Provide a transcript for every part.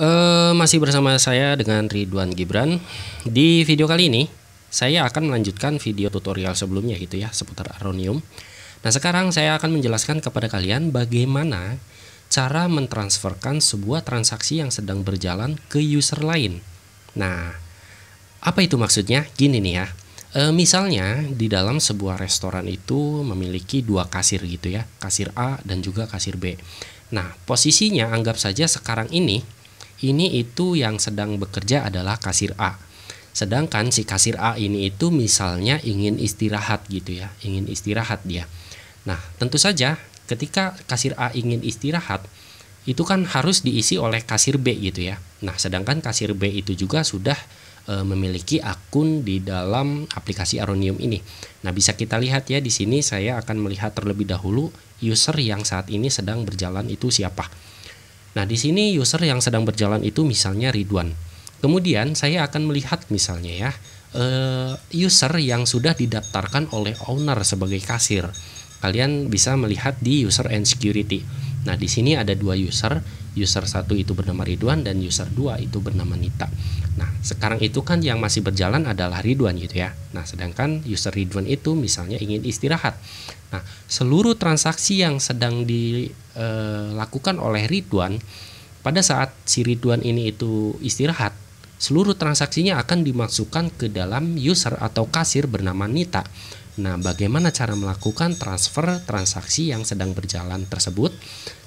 Uh, masih bersama saya dengan Ridwan Gibran. Di video kali ini, saya akan melanjutkan video tutorial sebelumnya gitu ya, seputar aronium. Nah, sekarang saya akan menjelaskan kepada kalian bagaimana cara mentransferkan sebuah transaksi yang sedang berjalan ke user lain. Nah, apa itu maksudnya? Gini nih ya. Eh, misalnya di dalam sebuah restoran itu memiliki dua kasir gitu ya, kasir A dan juga kasir B. Nah, posisinya anggap saja sekarang ini ini itu yang sedang bekerja adalah kasir A. Sedangkan si kasir A ini itu misalnya ingin istirahat gitu ya, ingin istirahat dia. Nah, tentu saja ketika kasir A ingin istirahat, itu kan harus diisi oleh kasir B gitu ya. Nah, sedangkan kasir B itu juga sudah e, memiliki akun di dalam aplikasi Aronium ini. Nah, bisa kita lihat ya di sini saya akan melihat terlebih dahulu user yang saat ini sedang berjalan itu siapa. Nah, di sini user yang sedang berjalan itu misalnya Ridwan. Kemudian saya akan melihat misalnya ya, eh, user yang sudah didaftarkan oleh owner sebagai kasir. Kalian bisa melihat di user and security. Nah, di sini ada dua user, user satu itu bernama Ridwan dan user 2 itu bernama Nita. Nah, sekarang itu kan yang masih berjalan adalah Ridwan gitu ya. Nah, sedangkan user Ridwan itu misalnya ingin istirahat. Nah, seluruh transaksi yang sedang dilakukan eh, oleh Ridwan pada saat si Ridwan ini itu istirahat, seluruh transaksinya akan dimasukkan ke dalam user atau kasir bernama Nita. Nah, bagaimana cara melakukan transfer transaksi yang sedang berjalan tersebut?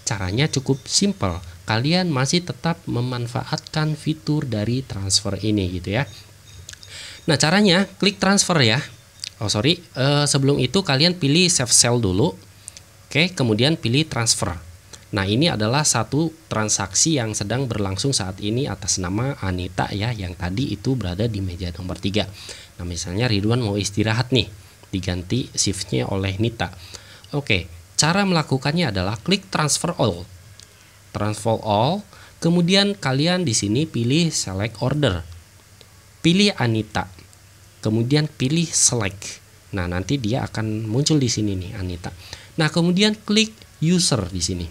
Caranya cukup simple. Kalian masih tetap memanfaatkan fitur dari transfer ini gitu ya. Nah, caranya klik transfer ya. Oh, sorry. E, sebelum itu kalian pilih save cell dulu. Oke, kemudian pilih transfer. Nah, ini adalah satu transaksi yang sedang berlangsung saat ini atas nama Anita ya, yang tadi itu berada di meja nomor 3. Nah, misalnya Ridwan mau istirahat nih diganti shiftnya oleh Nita. Oke, cara melakukannya adalah klik transfer all. Transfer all, kemudian kalian di sini pilih select order. Pilih Anita. Kemudian pilih select. Nah, nanti dia akan muncul di sini nih Anita. Nah, kemudian klik user di sini.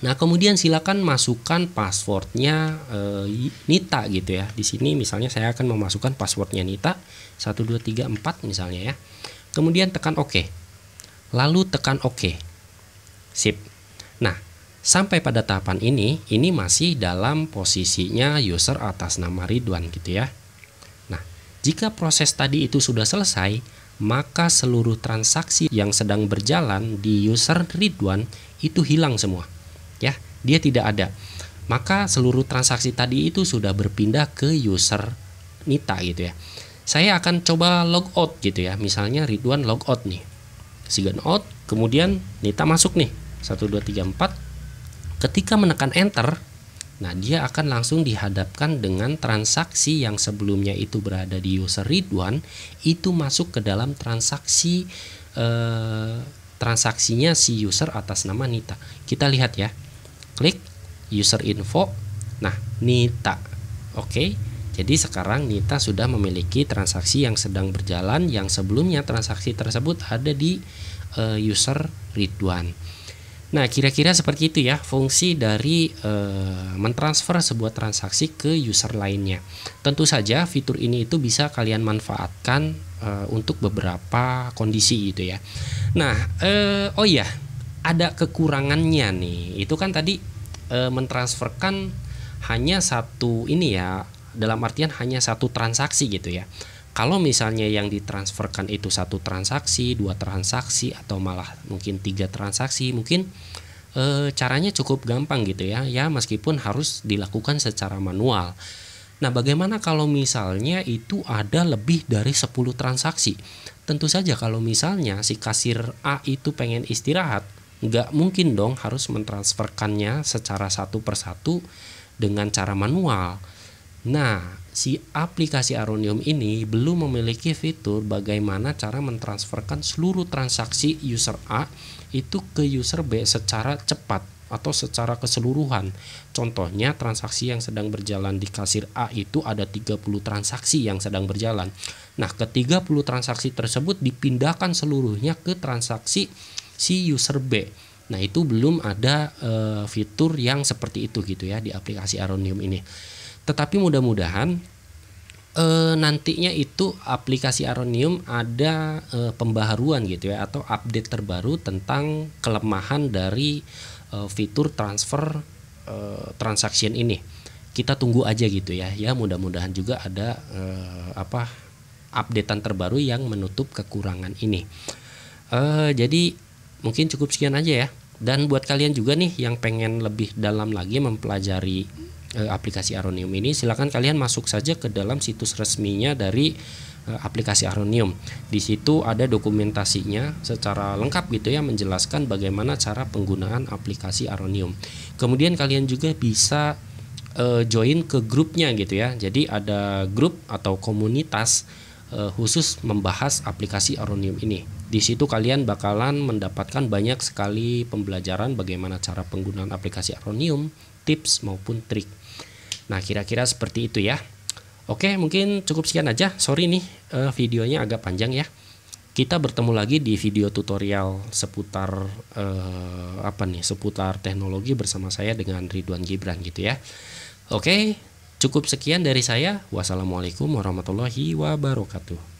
Nah, kemudian silakan masukkan passwordnya e, Nita gitu ya. Di sini misalnya saya akan memasukkan passwordnya Nita 1234 misalnya ya. Kemudian tekan OK. Lalu tekan OK. Sip. Nah, sampai pada tahapan ini, ini masih dalam posisinya user atas nama Ridwan gitu ya. Nah, jika proses tadi itu sudah selesai, maka seluruh transaksi yang sedang berjalan di user Ridwan itu hilang semua dia tidak ada maka seluruh transaksi tadi itu sudah berpindah ke user Nita gitu ya saya akan coba log out gitu ya misalnya Ridwan log out nih Sigan out kemudian Nita masuk nih 1 2 3 4 ketika menekan enter nah dia akan langsung dihadapkan dengan transaksi yang sebelumnya itu berada di user Ridwan itu masuk ke dalam transaksi eh, transaksinya si user atas nama Nita kita lihat ya klik user info. Nah, Nita. Oke. Okay. Jadi sekarang Nita sudah memiliki transaksi yang sedang berjalan yang sebelumnya transaksi tersebut ada di uh, user Ridwan. Nah, kira-kira seperti itu ya fungsi dari e, mentransfer sebuah transaksi ke user lainnya. Tentu saja fitur ini itu bisa kalian manfaatkan e, untuk beberapa kondisi gitu ya. Nah, e, oh iya, ada kekurangannya nih. Itu kan tadi e, mentransferkan hanya satu ini ya dalam artian hanya satu transaksi gitu ya kalau misalnya yang ditransferkan itu satu transaksi, dua transaksi, atau malah mungkin tiga transaksi, mungkin e, caranya cukup gampang gitu ya, ya meskipun harus dilakukan secara manual. Nah, bagaimana kalau misalnya itu ada lebih dari 10 transaksi? Tentu saja kalau misalnya si kasir A itu pengen istirahat, nggak mungkin dong harus mentransferkannya secara satu persatu dengan cara manual. Nah, si aplikasi Aronium ini belum memiliki fitur bagaimana cara mentransferkan seluruh transaksi user A itu ke user B secara cepat atau secara keseluruhan. Contohnya transaksi yang sedang berjalan di kasir A itu ada 30 transaksi yang sedang berjalan. Nah, ke 30 transaksi tersebut dipindahkan seluruhnya ke transaksi si user B. Nah, itu belum ada uh, fitur yang seperti itu gitu ya di aplikasi Aronium ini. Tetapi mudah-mudahan uh, nantinya itu aplikasi Aronium ada uh, pembaharuan gitu ya atau update terbaru tentang kelemahan dari uh, fitur transfer uh, transaction ini. Kita tunggu aja gitu ya. Ya, mudah-mudahan juga ada uh, apa updatean terbaru yang menutup kekurangan ini. Uh, jadi mungkin cukup sekian aja ya dan buat kalian juga nih yang pengen lebih dalam lagi mempelajari e, aplikasi Aronium ini silahkan kalian masuk saja ke dalam situs resminya dari e, aplikasi Aronium di situ ada dokumentasinya secara lengkap gitu ya menjelaskan bagaimana cara penggunaan aplikasi Aronium kemudian kalian juga bisa e, join ke grupnya gitu ya jadi ada grup atau komunitas uh, khusus membahas aplikasi Aronium ini. Di situ kalian bakalan mendapatkan banyak sekali pembelajaran bagaimana cara penggunaan aplikasi Aronium, tips maupun trik. Nah, kira-kira seperti itu ya. Oke, mungkin cukup sekian aja. Sorry nih, uh, videonya agak panjang ya. Kita bertemu lagi di video tutorial seputar uh, apa nih? Seputar teknologi bersama saya dengan Ridwan Gibran gitu ya. Oke, Cukup sekian dari saya. Wassalamualaikum warahmatullahi wabarakatuh.